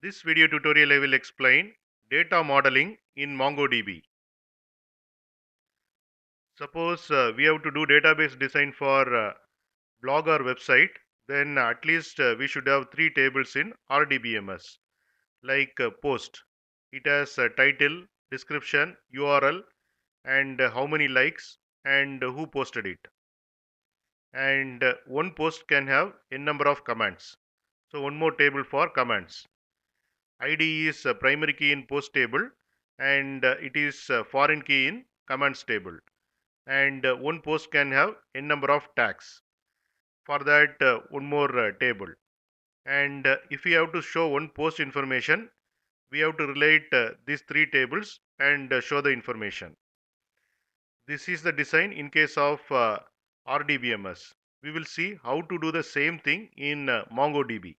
This video tutorial I will explain data modeling in MongoDB. Suppose uh, we have to do database design for uh, blog or website, then at least uh, we should have three tables in RDBMS like uh, post. It has title, description, URL and how many likes and who posted it. And uh, one post can have n number of commands. So one more table for commands ID is primary key in post table and uh, it is foreign key in commands table. And uh, one post can have n number of tags. For that, uh, one more table. And if we have to show one post information, we have to relate these three tables and show the information. This is the design in case of RDBMS. We will see how to do the same thing in MongoDB.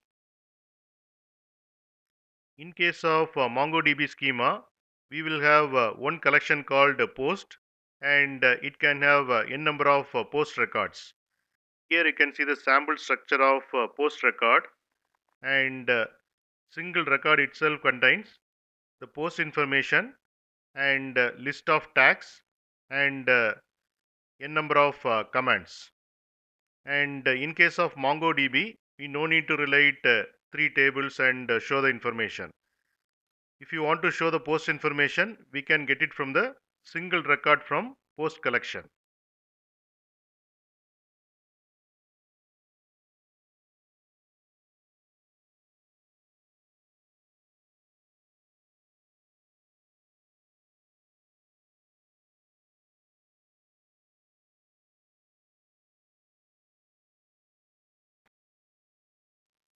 In case of uh, MongoDB schema, we will have uh, one collection called post and uh, it can have n number of post records. Here you can see the sample structure of post record and single record itself contains the post information and list of tags and n number of commands. And in case of MongoDB, we no need to relate three tables and uh, show the information. If you want to show the post information, we can get it from the single record from post collection.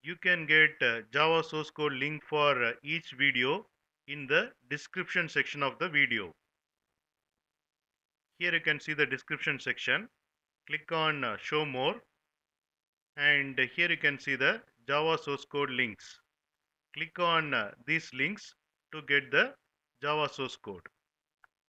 you can get uh, Java source code link for uh, each video in the description section of the video. Here you can see the description section. Click on uh, show more and here you can see the Java source code links. Click on these links to get the Java source code.